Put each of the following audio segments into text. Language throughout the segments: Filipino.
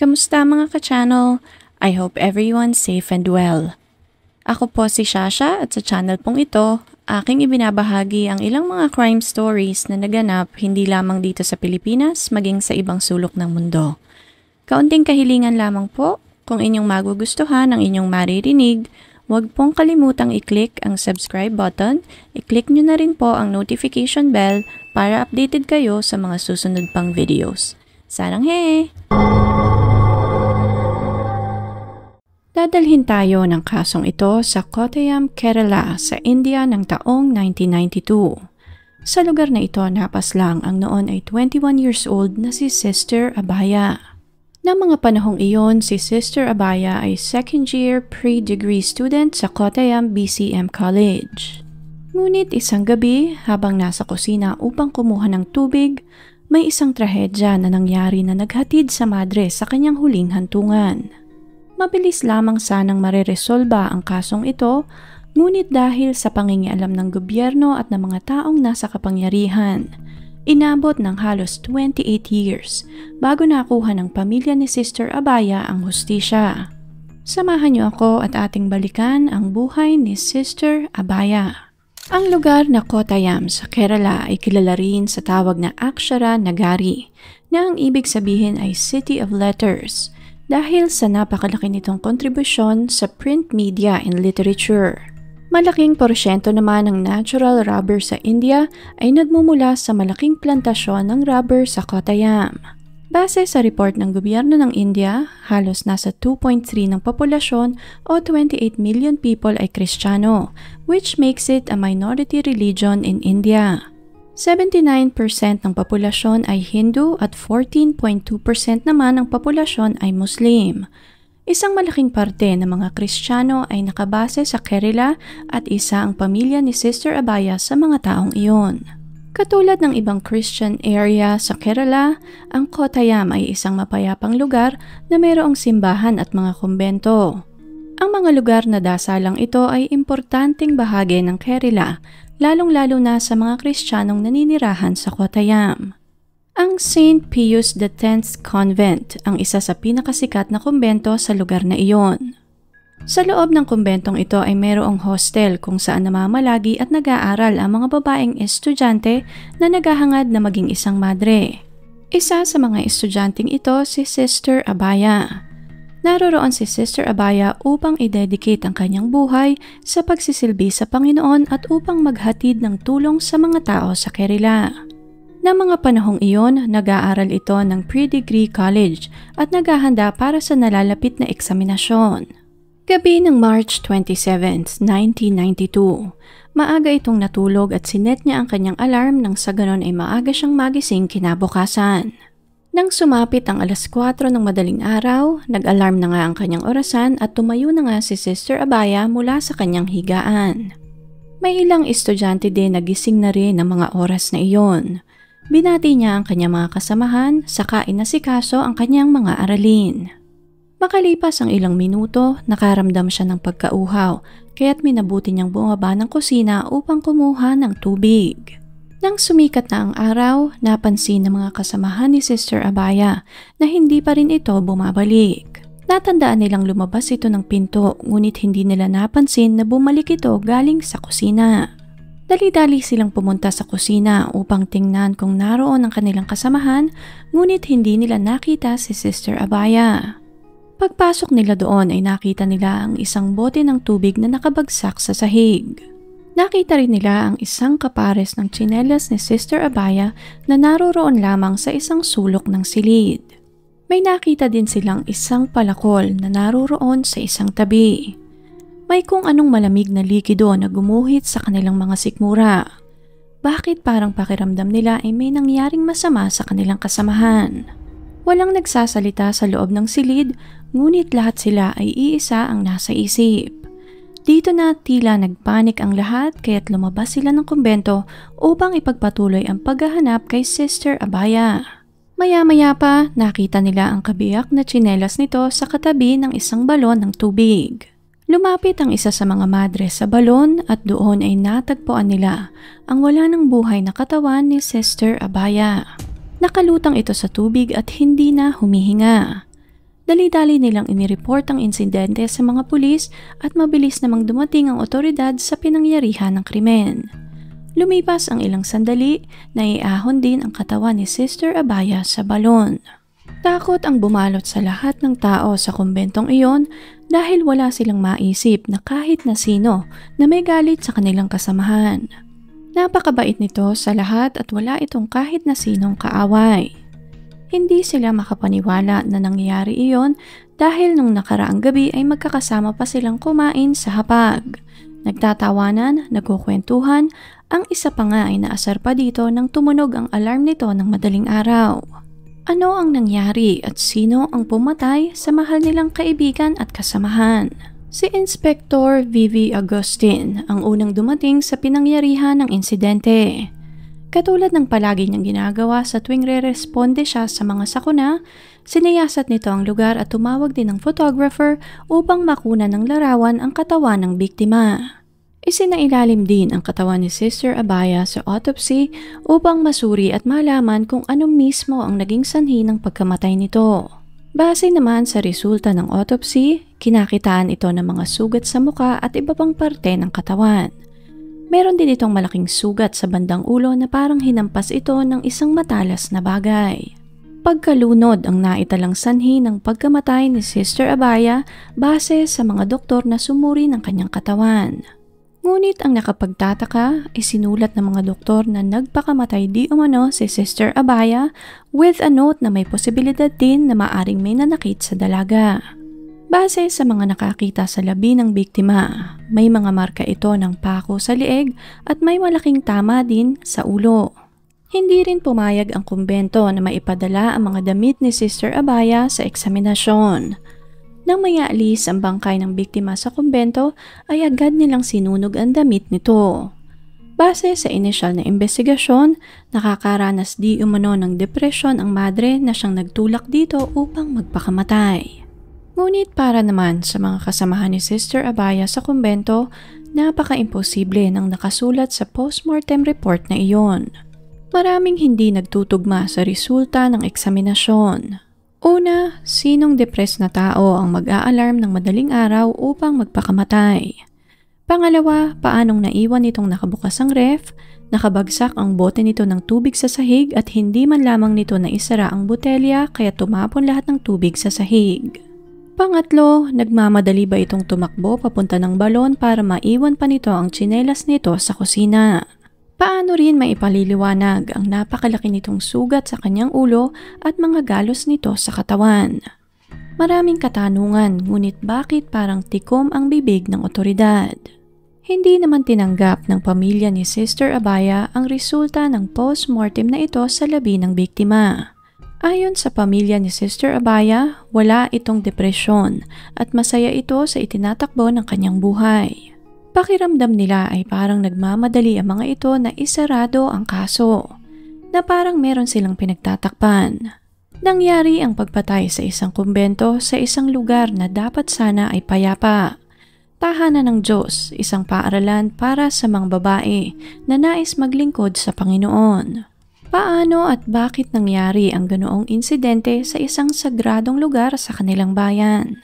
Kamusta mga ka-channel? I hope everyone safe and well. Ako po si Shasha at sa channel pong ito, aking ibinabahagi ang ilang mga crime stories na naganap hindi lamang dito sa Pilipinas maging sa ibang sulok ng mundo. Kaunting kahilingan lamang po, kung inyong magugustuhan ang inyong maririnig, huwag pong kalimutang i-click ang subscribe button, i-click nyo na rin po ang notification bell para updated kayo sa mga susunod pang videos. Sarang he! Dadalhin tayo ng kasong ito sa Kottayam, Kerala sa India ng taong 1992. Sa lugar na ito, napas lang ang noon ay 21 years old na si Sister Abaya. Na mga panahong iyon, si Sister Abaya ay second year pre-degree student sa Kottayam BCM College. Ngunit isang gabi, habang nasa kusina upang kumuha ng tubig, may isang trahedya na nangyari na naghatid sa madre sa kanyang huling hantungan mabilis lamang sanang mareresolba ang kasong ito, ngunit dahil sa pangingialam ng gobyerno at ng mga taong nasa kapangyarihan, inabot ng halos 28 years bago nakuha ng pamilya ni Sister Abaya ang hustisya. Samahan niyo ako at ating balikan ang buhay ni Sister Abaya. Ang lugar na Kottayam sa Kerala ay kilala rin sa tawag na Akshara Nagari na ang ibig sabihin ay City of Letters dahil sa napakalaki nitong kontribusyon sa print media and literature. Malaking porsyento naman ng natural rubber sa India ay nagmumula sa malaking plantasyon ng rubber sa Kottayam. Base sa report ng gobyerno ng India, halos nasa 2.3 ng populasyon o 28 million people ay Kristiyano, which makes it a minority religion in India. 79% ng populasyon ay Hindu at 14.2% naman ang populasyon ay Muslim. Isang malaking parte ng mga Kristiyano ay nakabase sa Kerala at isa ang pamilya ni Sister Abaya sa mga taong iyon. Katulad ng ibang Christian area sa Kerala, ang Kottayam ay isang mapayapang lugar na mayroong simbahan at mga kumbento. Ang mga lugar na dasalang ito ay importanteng bahagi ng Kerala lalong-lalo na sa mga Kristiyanong naninirahan sa Kottayam. Ang St. Pius X Convent ang isa sa pinakasikat na kumbento sa lugar na iyon. Sa loob ng kumbentong ito ay mayroong hostel kung saan namamalagi at nag-aaral ang mga babaeng estudyante na naghahangad na maging isang madre. Isa sa mga estudyanteng ito si Sister Abaya naroroon si Sister Abaya upang i-dedicate ang kanyang buhay sa pagsisilbi sa Panginoon at upang maghatid ng tulong sa mga tao sa Kerala. Na mga panahong iyon, nag-aaral ito ng pre-degree college at naghahanda para sa nalalapit na eksaminasyon. Gabi ng March 27, 1992, maaga itong natulog at sinet niya ang kanyang alarm nang sa ganon ay maaga siyang magising kinabukasan. Nang sumapit ang alas 4 ng madaling araw, nag-alarm na nga ang kanyang orasan at tumayo na nga si Sister Abaya mula sa kanyang higaan. May ilang estudyante din nagising na rin ng mga oras na iyon. Binati niya ang kanyang mga kasamahan, saka inasikaso ang kanyang mga aralin. Makalipas ang ilang minuto, nakaramdam siya ng pagkauhaw, kaya't minabuti niyang bumaba ng kusina upang kumuha ng tubig. Nang sumikat na ang araw, napansin ng mga kasamahan ni Sister Abaya na hindi pa rin ito bumabalik. Natandaan nilang lumabas ito ng pinto ngunit hindi nila napansin na bumalik ito galing sa kusina. Dali-dali silang pumunta sa kusina upang tingnan kung naroon ang kanilang kasamahan ngunit hindi nila nakita si Sister Abaya. Pagpasok nila doon ay nakita nila ang isang bote ng tubig na nakabagsak sa sahig. Nakita rin nila ang isang kapares ng tsinelas ni Sister Abaya na naroroon lamang sa isang sulok ng silid. May nakita din silang isang palakol na naroroon sa isang tabi. May kung anong malamig na likido na gumuhit sa kanilang mga sikmura. Bakit parang pakiramdam nila ay may nangyaring masama sa kanilang kasamahan? Walang nagsasalita sa loob ng silid, ngunit lahat sila ay iisa ang nasa isip. Dito na tila nagpanik ang lahat kaya't lumabas sila ng kumbento upang ipagpatuloy ang paghahanap kay Sister Abaya. Maya-maya pa, nakita nila ang kabiyak na tsinelas nito sa katabi ng isang balon ng tubig. Lumapit ang isa sa mga madre sa balon at doon ay natagpuan nila ang wala ng buhay na katawan ni Sister Abaya. Nakalutang ito sa tubig at hindi na humihinga. Dali-dali nilang inireport ang insidente sa mga pulis at mabilis namang dumating ang otoridad sa pinangyarihan ng krimen. Lumipas ang ilang sandali, naiahon din ang katawan ni Sister Abaya sa balon. Takot ang bumalot sa lahat ng tao sa kumbentong iyon dahil wala silang maisip na kahit na sino na may galit sa kanilang kasamahan. Napakabait nito sa lahat at wala itong kahit na sinong kaaway. Hindi sila makapaniwala na nangyayari iyon dahil nung nakaraang gabi ay magkakasama pa silang kumain sa hapag. Nagtatawanan, nagkukwentuhan, ang isa pa nga ay naasar pa dito nang tumunog ang alarm nito ng madaling araw. Ano ang nangyari at sino ang pumatay sa mahal nilang kaibigan at kasamahan? Si Inspector Vivi Agustin ang unang dumating sa pinangyarihan ng insidente. Katulad ng palagi niyang ginagawa sa tuwing re-responde siya sa mga sakuna, siniyasat nito ang lugar at tumawag din ng photographer upang makuna ng larawan ang katawan ng biktima. Isinailalim din ang katawan ni Sister Abaya sa autopsy upang masuri at malaman kung ano mismo ang naging sanhi ng pagkamatay nito. Base naman sa resulta ng autopsy, kinakitaan ito ng mga sugat sa muka at iba pang parte ng katawan. Meron din itong malaking sugat sa bandang ulo na parang hinampas ito ng isang matalas na bagay. Pagkalunod ang naitalang sanhi ng pagkamatay ni Sister Abaya base sa mga doktor na sumuri ng kanyang katawan. Ngunit ang nakapagtataka, sinulat ng mga doktor na nagpakamatay di umano si Sister Abaya with a note na may posibilidad din na maaring may nanakit sa dalaga. Base sa mga nakakita sa labi ng biktima, may mga marka ito ng pako sa lieg at may malaking tama din sa ulo. Hindi rin pumayag ang kumbento na maipadala ang mga damit ni Sister Abaya sa eksaminasyon. Nang mayaalis ang bangkay ng biktima sa kumbento ay agad nilang sinunog ang damit nito. Base sa inisyal na investigasyon, nakakaranas di umano ng depresyon ang madre na siyang nagtulak dito upang magpakamatay. Ngunit para naman sa mga kasamahan ni Sister Abaya sa kumbento, napaka-imposible ng nakasulat sa postmortem report na iyon. Maraming hindi nagtutugma sa resulta ng eksaminasyon. Una, sinong depressed na tao ang mag a alarm ng madaling araw upang magpakamatay? Pangalawa, paanong naiwan nitong nakabukas ang ref, nakabagsak ang bote nito ng tubig sa sahig at hindi man lamang nito naisara ang botelya kaya tumapon lahat ng tubig sa sahig. Pangatlo, nagmamadali ba itong tumakbo papunta ng balon para maiwan pa nito ang tsinelas nito sa kusina? Paano rin maipaliliwanag ang napakalaki nitong sugat sa kanyang ulo at mga galos nito sa katawan? Maraming katanungan ngunit bakit parang tikom ang bibig ng otoridad? Hindi naman tinanggap ng pamilya ni Sister Abaya ang resulta ng post-mortem na ito sa labi ng biktima. Ayon sa pamilya ni Sister Abaya, wala itong depresyon at masaya ito sa itinatakbo ng kanyang buhay. Pakiramdam nila ay parang nagmamadali ang mga ito na isarado ang kaso, na parang meron silang pinagtatakpan. Nangyari ang pagpatay sa isang kumbento sa isang lugar na dapat sana ay payapa. Tahanan ng Diyos, isang paaralan para sa mga babae na nais maglingkod sa Panginoon. Paano at bakit nangyari ang ganoong insidente sa isang sagradong lugar sa kanilang bayan?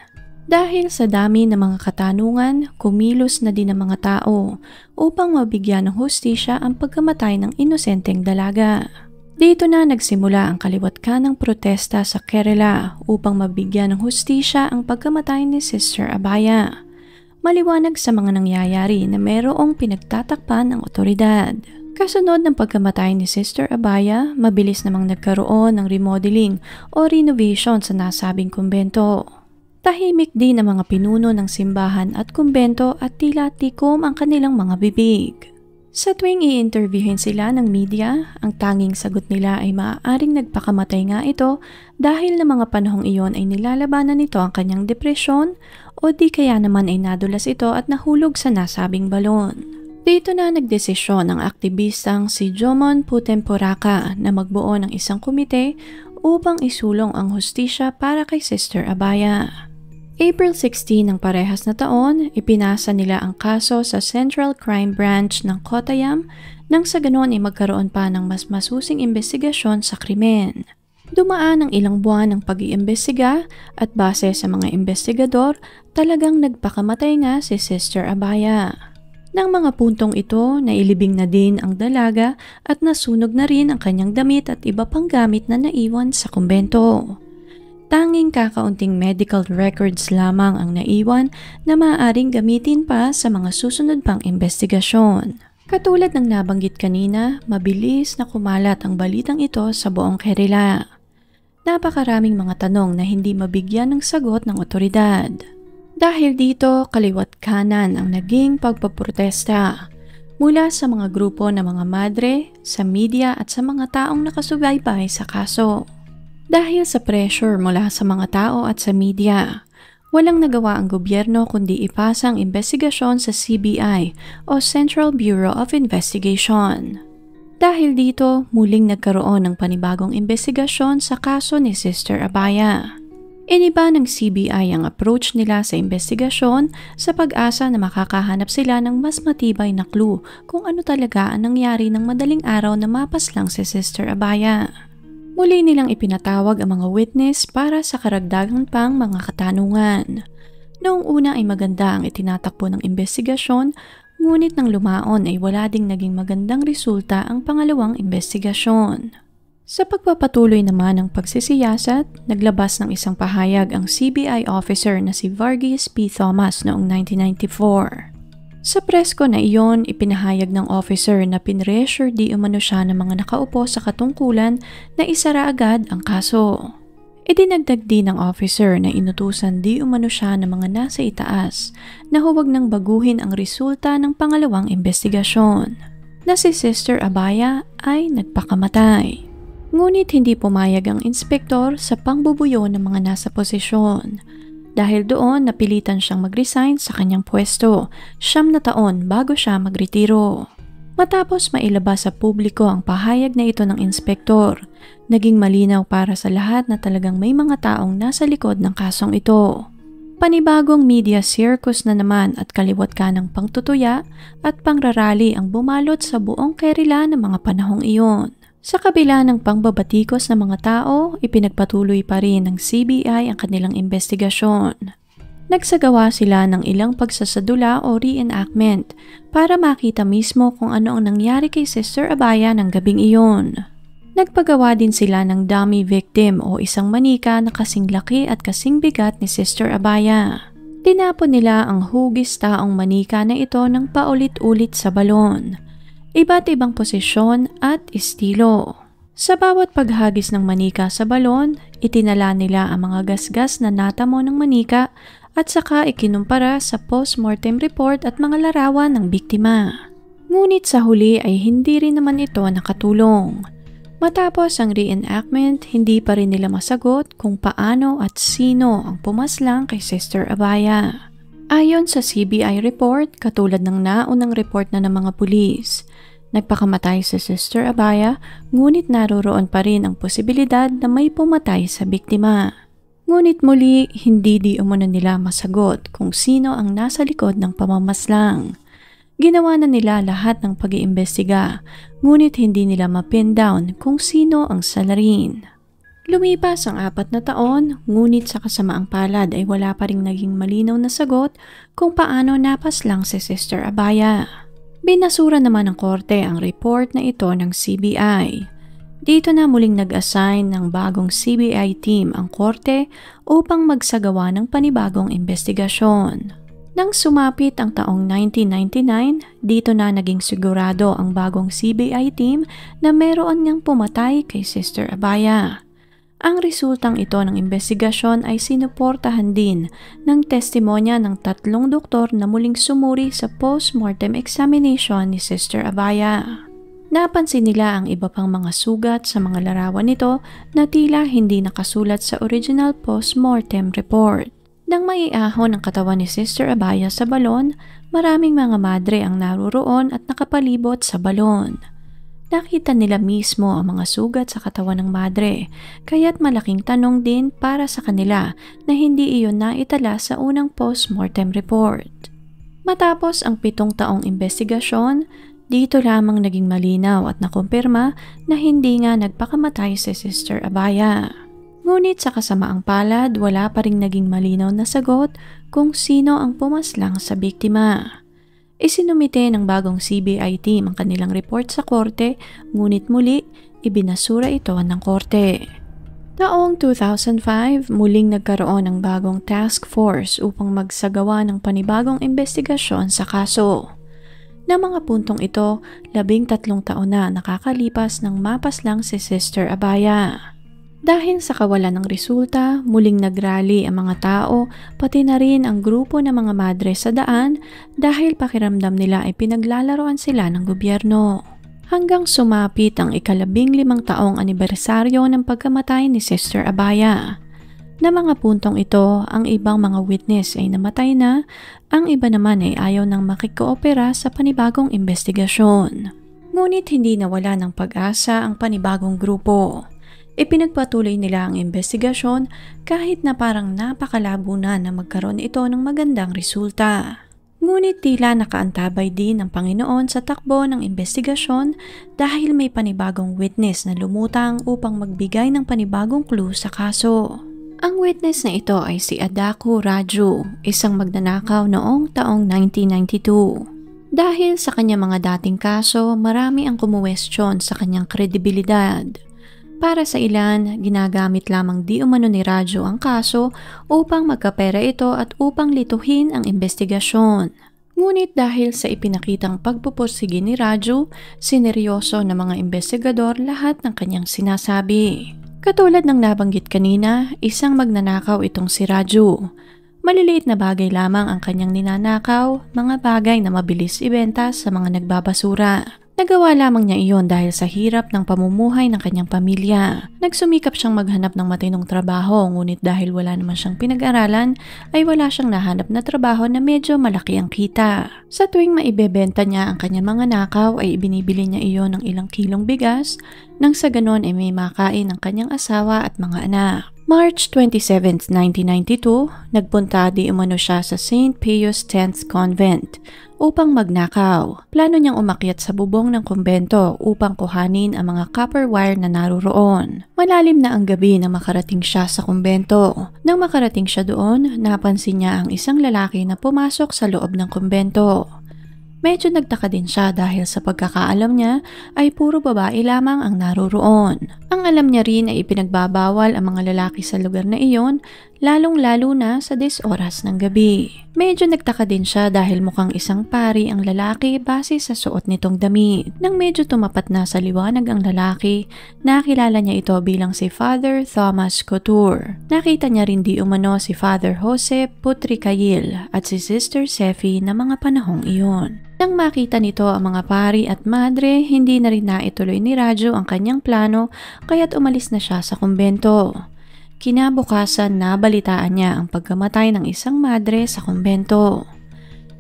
Dahil sa dami ng mga katanungan, kumilos na din ang mga tao upang mabigyan ng hustisya ang pagkamatay ng inosenteng dalaga. Dito na nagsimula ang kaliwat ka ng protesta sa Kerala upang mabigyan ng hustisya ang pagkamatay ni Sister Abaya. Maliwanag sa mga nangyayari na merong pinagtatakpan ng otoridad. Kasunod ng pagkamatay ni Sister Abaya, mabilis namang nagkaroon ng remodeling o renovation sa nasabing kumbento. Tahimik din ang mga pinuno ng simbahan at kumbento at tila tikom ang kanilang mga bibig. Sa tuwing i-interviewin sila ng media, ang tanging sagot nila ay maaaring nagpakamatay nga ito dahil na mga panahong iyon ay nilalabanan nito ang kanyang depresyon o di kaya naman ay nadulas ito at nahulog sa nasabing balon. Dito na nagdesisyon ang aktivistang si Jomon Putemporaka na magbuo ng isang komite upang isulong ang hustisya para kay Sister Abaya. April 16 ng parehas na taon, ipinasa nila ang kaso sa Central Crime Branch ng Cotayam nang sa ganon ay magkaroon pa ng mas masusing investigasyon sa krimen. Dumaan ang ilang buwan ng pag-iimbestiga at base sa mga investigador, talagang nagpakamatay nga si Sister Abaya. Nang mga puntong ito, nailibing na din ang dalaga at nasunog na rin ang kanyang damit at iba pang gamit na naiwan sa kumbento. Tanging kakaunting medical records lamang ang naiwan na maaaring gamitin pa sa mga susunod pang investigasyon. Katulad ng nabanggit kanina, mabilis na kumalat ang balitang ito sa buong Kerala. Napakaraming mga tanong na hindi mabigyan ng sagot ng otoridad. Dahil dito, kaliwat kanan ang naging pagpaprotesta mula sa mga grupo ng mga madre, sa media at sa mga taong nakasubaybay sa kaso. Dahil sa pressure mula sa mga tao at sa media, walang nagawa ang gobyerno kundi ipasa ang investigasyon sa CBI o Central Bureau of Investigation. Dahil dito, muling nagkaroon ng panibagong investigasyon sa kaso ni Sister Abaya. Iniba ng CBI ang approach nila sa investigasyon sa pag-asa na makakahanap sila ng mas matibay na clue kung ano talaga ang nangyari ng madaling araw na mapaslang si Sister Abaya. Muli nilang ipinatawag ang mga witness para sa karagdagang pang mga katanungan. Noong una ay maganda ang itinatakbo ng investigasyon ngunit nang lumaon ay wala ding naging magandang resulta ang pangalawang investigasyon. Sa pagpapatuloy naman ng pagsisiyasat, naglabas ng isang pahayag ang CBI officer na si Vargas P. Thomas noong 1994. Sa presko na iyon, ipinahayag ng officer na pinressure di umano siya ng mga nakaupo sa katungkulan na isara agad ang kaso. Idinagdag din ng officer na inutusan di umano siya ng mga nasa itaas na huwag nang baguhin ang resulta ng pangalawang investigasyon na si Sister Abaya ay nagpakamatay. Ngunit hindi pumayag ang inspektor sa pangbubuyo ng mga nasa posisyon. Dahil doon napilitan siyang mag-resign sa kanyang pwesto, siyam na taon bago siya magretiro. Matapos mailabas sa publiko ang pahayag na ito ng inspektor, naging malinaw para sa lahat na talagang may mga taong nasa likod ng kasong ito. Panibagong media circus na naman at kaliwat ka ng pangtutuya at pangrarali ang bumalot sa buong Kerala ng mga panahong iyon. Sa kabila ng pangbabatikos ng mga tao, ipinagpatuloy pa rin ng CBI ang kanilang investigasyon. Nagsagawa sila ng ilang pagsasadula o reenactment para makita mismo kung ano ang nangyari kay Sister Abaya ng gabing iyon. Nagpagawa din sila ng dummy victim o isang manika na kasing laki at kasing bigat ni Sister Abaya. Tinapon nila ang hugis taong manika na ito ng paulit-ulit sa balon iba't ibang posisyon at estilo. Sa bawat paghagis ng manika sa balon, itinala nila ang mga gasgas na natamo ng manika at saka ikinumpara sa post-mortem report at mga larawan ng biktima. Ngunit sa huli ay hindi rin naman ito nakatulong. Matapos ang reenactment, hindi pa rin nila masagot kung paano at sino ang pumaslang kay Sister Abaya. Ayon sa CBI report, katulad ng naunang report na ng mga pulis, nagpakamatay si Sister Abaya ngunit naroroon pa rin ang posibilidad na may pumatay sa biktima. Ngunit muli, hindi di umano nila masagot kung sino ang nasa likod ng pamamaslang. Ginawa na nila lahat ng pag-iimbestiga, ngunit hindi nila mapin down kung sino ang salarin. Lumipas ang apat na taon, ngunit sa kasamaang palad ay wala pa ring naging malinaw na sagot kung paano napaslang si Sister Abaya. Binasura naman ng korte ang report na ito ng CBI. Dito na muling nag-assign ng bagong CBI team ang korte upang magsagawa ng panibagong investigasyon. Nang sumapit ang taong 1999, dito na naging sigurado ang bagong CBI team na meron ngang pumatay kay Sister Abaya. Ang resultang ito ng investigasyon ay sinuportahan din ng testimonya ng tatlong doktor na muling sumuri sa post-mortem examination ni Sister Abaya. Napansin nila ang iba pang mga sugat sa mga larawan nito na tila hindi nakasulat sa original post-mortem report. Nang maiahon ang katawan ni Sister Abaya sa balon, maraming mga madre ang naroroon at nakapalibot sa balon. Nakita nila mismo ang mga sugat sa katawan ng madre, kaya't malaking tanong din para sa kanila na hindi iyon naitala sa unang post-mortem report. Matapos ang pitong taong investigasyon, dito lamang naging malinaw at nakumpirma na hindi nga nagpakamatay si Sister Abaya. Ngunit sa kasamaang palad, wala pa rin naging malinaw na sagot kung sino ang pumaslang sa biktima. Isinumite ng bagong CBI team ang kanilang report sa korte ngunit muli ibinasura ito ng korte. Taong 2005, muling nagkaroon ng bagong task force upang magsagawa ng panibagong investigasyon sa kaso. Na mga puntong ito, labing tatlong taon na nakakalipas ng mapas lang si Sister Abaya. Dahil sa kawalan ng resulta, muling nagrally ang mga tao pati na rin ang grupo ng mga madre sa daan dahil pakiramdam nila ay pinaglalaroan sila ng gobyerno. Hanggang sumapit ang ikalabing limang taong anibersaryo ng pagkamatay ni Sister Abaya. Na mga puntong ito, ang ibang mga witness ay namatay na, ang iba naman ay ayaw nang makikoopera sa panibagong investigasyon. Ngunit hindi nawala ng pag-asa ang panibagong grupo. Ipinagpatuloy nila ang investigasyon kahit na parang napakalabo na na magkaroon ito ng magandang resulta. Ngunit tila nakaantabay din ng Panginoon sa takbo ng investigasyon dahil may panibagong witness na lumutang upang magbigay ng panibagong clue sa kaso. Ang witness na ito ay si Adaku Raju, isang magnanakaw noong taong 1992. Dahil sa kanyang mga dating kaso, marami ang kumuwestiyon sa kanyang kredibilidad. Para sa ilan, ginagamit lamang di umano ni Radyo ang kaso upang magkapera ito at upang lituhin ang investigasyon. Ngunit dahil sa ipinakitang pagpupursige ni Radyo, sineryoso ng mga investigador lahat ng kanyang sinasabi. Katulad ng nabanggit kanina, isang magnanakaw itong si Radyo. Maliliit na bagay lamang ang kanyang ninanakaw, mga bagay na mabilis ibenta sa mga nagbabasura. Nagawa lamang niya iyon dahil sa hirap ng pamumuhay ng kanyang pamilya. Nagsumikap siyang maghanap ng matinong trabaho ngunit dahil wala naman siyang pinag-aralan ay wala siyang nahanap na trabaho na medyo malaki ang kita. Sa tuwing maibebenta niya ang kanyang mga nakaw ay ibinibili niya iyon ng ilang kilong bigas nang sa ganon ay may makain ang kanyang asawa at mga anak. March 27, 1992, nagpunta di umano siya sa St. Pius X Convent upang magnakaw. Plano niyang umakyat sa bubong ng kumbento upang kuhanin ang mga copper wire na naroroon. Malalim na ang gabi nang makarating siya sa kumbento. Nang makarating siya doon, napansin niya ang isang lalaki na pumasok sa loob ng kumbento. Medyo nagtaka din siya dahil sa pagkakaalam niya ay puro babae lamang ang naroroon. Ang alam niya rin ay ipinagbabawal ang mga lalaki sa lugar na iyon lalong-lalo na sa oras ng gabi. Medyo nagtaka din siya dahil mukhang isang pari ang lalaki base sa suot nitong damit. Nang medyo tumapat na sa liwanag ang lalaki, nakilala niya ito bilang si Father Thomas Couture. Nakita niya rin di umano si Father Jose Putri Cayil at si Sister Sefi na mga panahong iyon. Nang makita nito ang mga pari at madre, hindi na rin naituloy ni Radyo ang kanyang plano kaya't umalis na siya sa kumbento. Kinabukasan nabalitaan niya ang pagkamatay ng isang madre sa kumbento.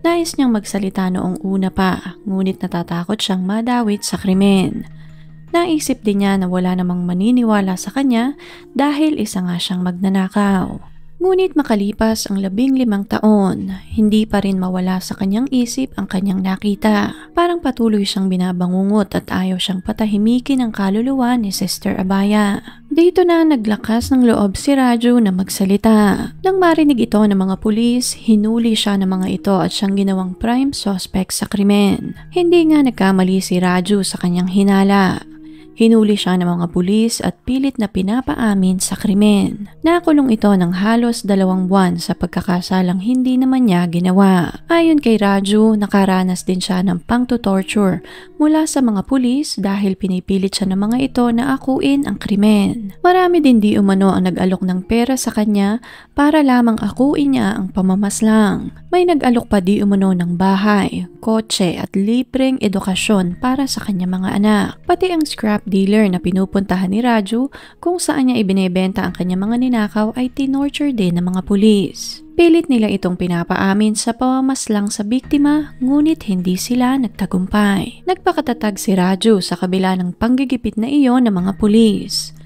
Nais niyang magsalita noong una pa, ngunit natatakot siyang madawit sa krimen. Naisip din niya na wala namang maniniwala sa kanya dahil isa nga siyang magnanakaw. Ngunit makalipas ang labing limang taon, hindi pa rin mawala sa kanyang isip ang kanyang nakita. Parang patuloy siyang binabangungot at ayaw siyang patahimikin ang kaluluwa ni Sister Abaya. Dito na naglakas ng loob si Raju na magsalita. Nang marinig ito ng mga pulis, hinuli siya ng mga ito at siyang ginawang prime suspect sa krimen. Hindi nga nagkamali si Raju sa kanyang hinala. Hinuli siya ng mga pulis at pilit na pinapaamin sa krimen. Nakulong ito ng halos dalawang buwan sa pagkakasalang hindi naman niya ginawa. Ayon kay Raju, nakaranas din siya ng pang-torture mula sa mga pulis dahil pinipilit siya ng mga ito na akuin ang krimen. Marami din di umano ang nag-alok ng pera sa kanya para lamang akuin niya ang pamamaslang. May nag-alok pa di umano ng bahay, kotse at libreng edukasyon para sa kanya mga anak. Pati ang scrap dealer na pinupuntahan ni Raju kung saan niya ibinebenta ang kanyang mga ninakaw ay tinorture din ng mga pulis. Pilit nila itong pinapaamin sa pamamaslang sa biktima ngunit hindi sila nagtagumpay. Nagpakatatag si Raju sa kabila ng panggigipit na iyon ng mga pulis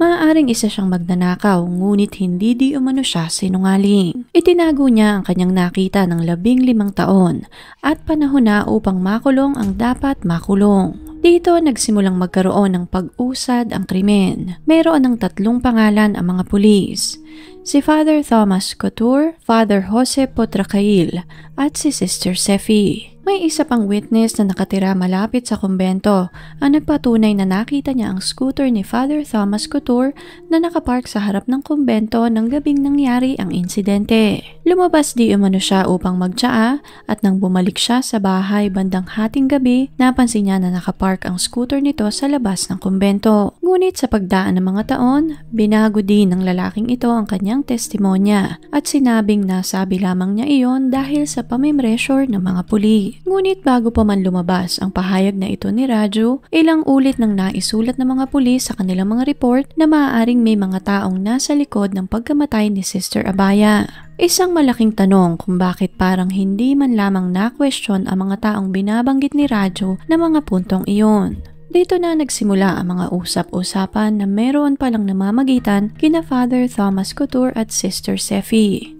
maaaring isa siyang magnanakaw ngunit hindi di umano siya sinungaling. Itinago niya ang kanyang nakita ng labing limang taon at panahon na upang makulong ang dapat makulong. Dito nagsimulang magkaroon ng pag-usad ang krimen. Meron ng tatlong pangalan ang mga pulis. Si Father Thomas Couture, Father Jose Potracail at si Sister Sefi. May isa pang witness na nakatira malapit sa kumbento ang nagpatunay na nakita niya ang scooter ni Father Thomas Couture na nakapark sa harap ng kumbento ng gabing nangyari ang insidente. Lumabas di umano siya upang magtsaa at nang bumalik siya sa bahay bandang hating gabi, napansin niya na nakapark ang scooter nito sa labas ng kumbento. Ngunit sa pagdaan ng mga taon, binago din ng lalaking ito ang kanyang testimonya at sinabing nasabi lamang niya iyon dahil sa pamimressure ng mga puli. Ngunit bago pa man lumabas ang pahayag na ito ni Raju, ilang ulit nang naisulat ng mga puli sa kanilang mga report na maaaring may mga taong nasa likod ng pagkamatay ni Sister Abaya. Isang malaking tanong kung bakit parang hindi man lamang na-question ang mga taong binabanggit ni Radyo na mga puntong iyon. Dito na nagsimula ang mga usap-usapan na meron palang namamagitan kina Father Thomas Couture at Sister Sefi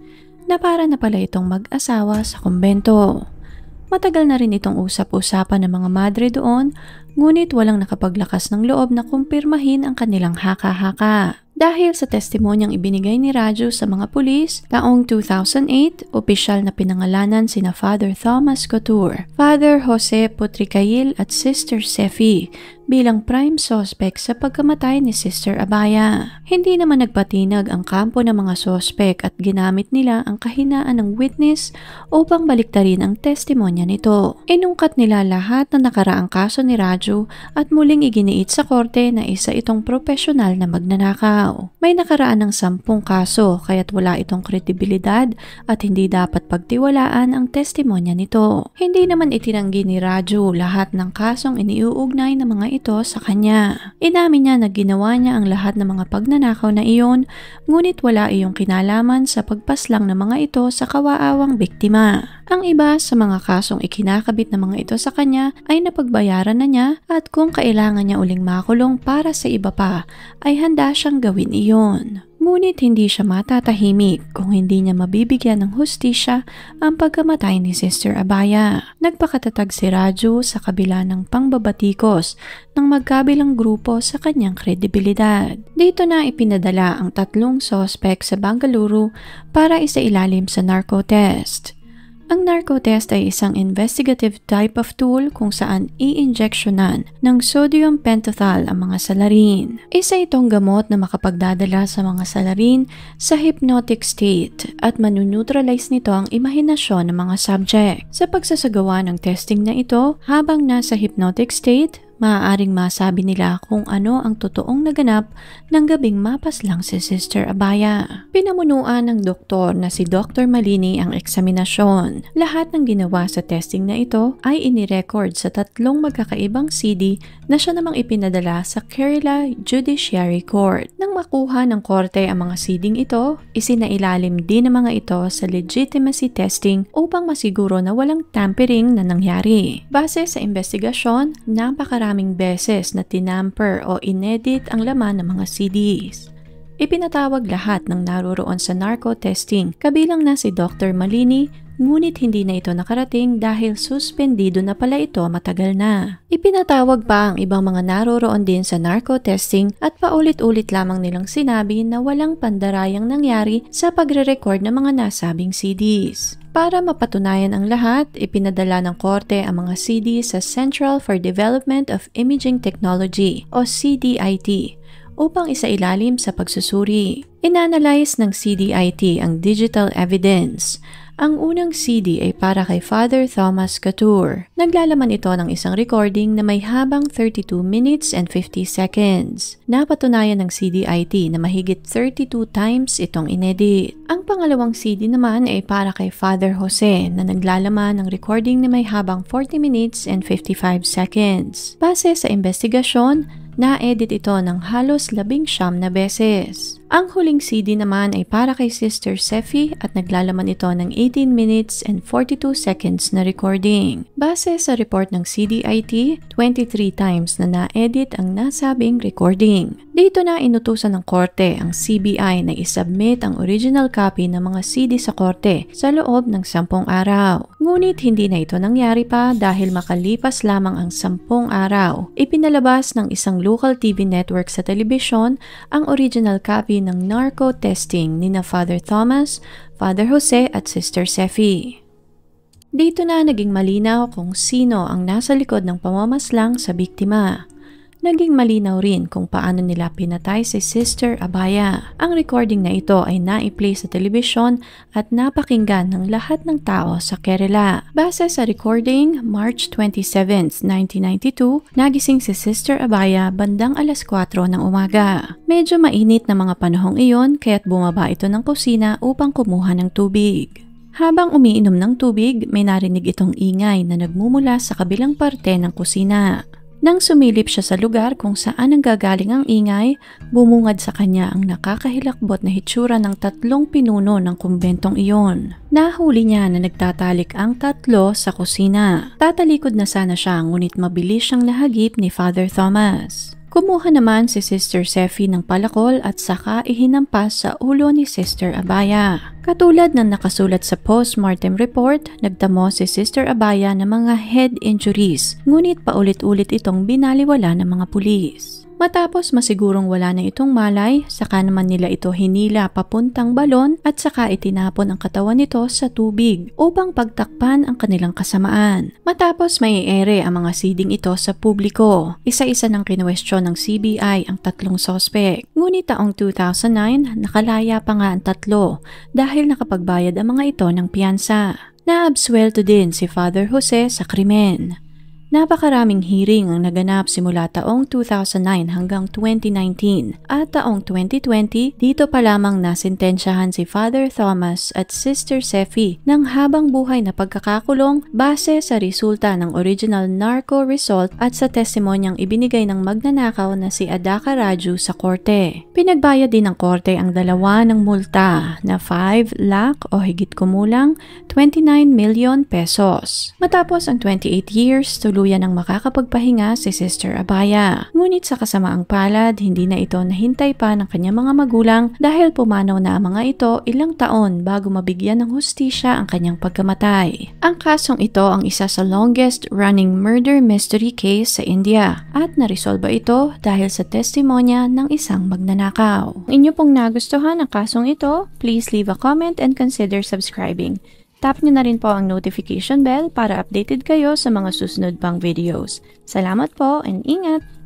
na para na pala itong mag-asawa sa kumbento. Matagal na rin itong usap-usapan ng mga madre doon ngunit walang nakapaglakas ng loob na kumpirmahin ang kanilang haka-haka. Dahil sa testimonyang ibinigay ni Radyo sa mga pulis, taong 2008, opisyal na pinangalanan sina Father Thomas Couture, Father Jose Putricail at Sister Sefi bilang prime suspect sa pagkamatay ni Sister Abaya. Hindi naman nagpatinag ang kampo ng mga suspect at ginamit nila ang kahinaan ng witness upang baliktarin ang testimonya nito. Inungkat nila lahat ng nakaraang kaso ni Raju at muling iginiit sa korte na isa itong profesional na magnanakaw. May nakaraan ng sampung kaso kaya't wala itong kredibilidad at hindi dapat pagtiwalaan ang testimonya nito. Hindi naman itinanggi ni Raju lahat ng kasong iniuugnay ng mga ito sa kanya. Inamin niya na ginawa niya ang lahat ng mga pagnanakaw na iyon ngunit wala iyong kinalaman sa pagpaslang ng mga ito sa kawaawang biktima. Ang iba sa mga kasong ikinakabit ng mga ito sa kanya ay napagbayaran na niya at kung kailangan niya uling makulong para sa iba pa ay handa siyang gawin iyon. Ngunit hindi siya matatahimik kung hindi niya mabibigyan ng hustisya ang pagkamatay ni Sister Abaya. Nagpakatatag si Raju sa kabila ng pangbabatikos ng magkabilang grupo sa kanyang kredibilidad. Dito na ipinadala ang tatlong sospek sa Bangalore para isa ilalim sa narco test. Ang narcotest ay isang investigative type of tool kung saan i-injectionan ng sodium pentothal ang mga salarin. Isa itong gamot na makapagdadala sa mga salarin sa hypnotic state at manuneutralize nito ang imahinasyon ng mga subject. Sa pagsasagawa ng testing na ito, habang nasa hypnotic state, maaaring masabi nila kung ano ang totoong naganap ng gabing mapas lang si Sister Abaya. Pinamunuan ng doktor na si Dr. Malini ang eksaminasyon. Lahat ng ginawa sa testing na ito ay inirecord sa tatlong magkakaibang CD na siya namang ipinadala sa Kerala Judiciary Court. Nang makuha ng korte ang mga seeding ito, isinailalim din ng mga ito sa legitimacy testing upang masiguro na walang tampering na nangyari. Base sa investigasyon, napakaraming beses na tinamper o inedit ang laman ng mga CDs. Ipinatawag lahat ng naroroon sa narco testing, kabilang na si Dr. Malini, ngunit hindi na ito nakarating dahil suspendido na pala ito matagal na. Ipinatawag pa ang ibang mga naroroon din sa narco testing at paulit-ulit lamang nilang sinabi na walang pandarayang nangyari sa pagre-record ng mga nasabing CDs. Para mapatunayan ang lahat, ipinadala ng korte ang mga CD sa Central for Development of Imaging Technology o CDIT upang isailalim sa pagsusuri. Inanalyze ng CDIT ang digital evidence. Ang unang CD ay para kay Father Thomas Couture. Naglalaman ito ng isang recording na may habang 32 minutes and 50 seconds. Napatunayan ng CDIT na mahigit 32 times itong inedit. Ang pangalawang CD naman ay para kay Father Jose na naglalaman ng recording na may habang 40 minutes and 55 seconds. Base sa investigasyon, na-edit ito ng halos labing siyam na beses. Ang huling CD naman ay para kay Sister Sefi at naglalaman ito ng 18 minutes and 42 seconds na recording. Base sa report ng CDIT, 23 times na na-edit ang nasabing recording. Dito na inutusan ng korte ang CBI na isubmit ang original copy ng mga CD sa korte sa loob ng 10 araw. Ngunit hindi na ito nangyari pa dahil makalipas lamang ang 10 araw, ipinalabas ng isang local TV network sa telebisyon ang original copy ng narco testing ni na Father Thomas, Father Jose at Sister Sefi. Dito na naging malinaw kung sino ang nasa likod ng pamamaslang sa biktima naging malinaw rin kung paano nila pinatay si Sister Abaya. Ang recording na ito ay naiplay sa telebisyon at napakinggan ng lahat ng tao sa Kerala. Base sa recording, March 27, 1992, nagising si Sister Abaya bandang alas 4 ng umaga. Medyo mainit na mga panahong iyon kaya't bumaba ito ng kusina upang kumuha ng tubig. Habang umiinom ng tubig, may narinig itong ingay na nagmumula sa kabilang parte ng kusina. Nang sumilip siya sa lugar kung saan ang gagaling ang ingay, bumungad sa kanya ang nakakahilakbot na hitsura ng tatlong pinuno ng kumbentong iyon. Nahuli niya na nagtatalik ang tatlo sa kusina. Tatalikod na sana siya ngunit mabilis siyang nahagip ni Father Thomas. Kumuha naman si Sister Sefi ng palakol at saka ihinampas sa ulo ni Sister Abaya. Katulad ng nakasulat sa post-mortem report, nagdamo si Sister Abaya ng mga head injuries, ngunit paulit-ulit itong binaliwala ng mga pulis. Matapos masigurong wala na itong malay, saka naman nila ito hinila papuntang balon at saka itinapon ang katawan nito sa tubig upang pagtakpan ang kanilang kasamaan. Matapos may ere ang mga siding ito sa publiko. Isa-isa nang kinwestiyon ng CBI ang tatlong sospek. Ngunit taong 2009, nakalaya pa nga ang tatlo dahil nakapagbayad ang mga ito ng piyansa. Naabswelto din si Father Jose sa krimen. Napakaraming hearing ang naganap simula taong 2009 hanggang 2019 at taong 2020 dito pa lamang nasintensyahan si Father Thomas at Sister Sefi ng habang buhay na pagkakakulong base sa resulta ng original narco result at sa testimonyang ibinigay ng magnanakaw na si Adaka Raju sa korte. Pinagbayad din ng korte ang dalawa ng multa na 5 lakh o higit kumulang 29 million pesos. Matapos ang 28 years tulungan tuluyan ang makakapagpahinga si Sister Abaya. Ngunit sa kasamaang palad, hindi na ito nahintay pa ng kanyang mga magulang dahil pumanaw na ang mga ito ilang taon bago mabigyan ng hustisya ang kanyang pagkamatay. Ang kasong ito ang isa sa longest running murder mystery case sa India at naresolba ito dahil sa testimonya ng isang magnanakaw. Kung inyo pong nagustuhan ang kasong ito, please leave a comment and consider subscribing. Tap nyo na rin po ang notification bell para updated kayo sa mga susunod pang videos. Salamat po and ingat!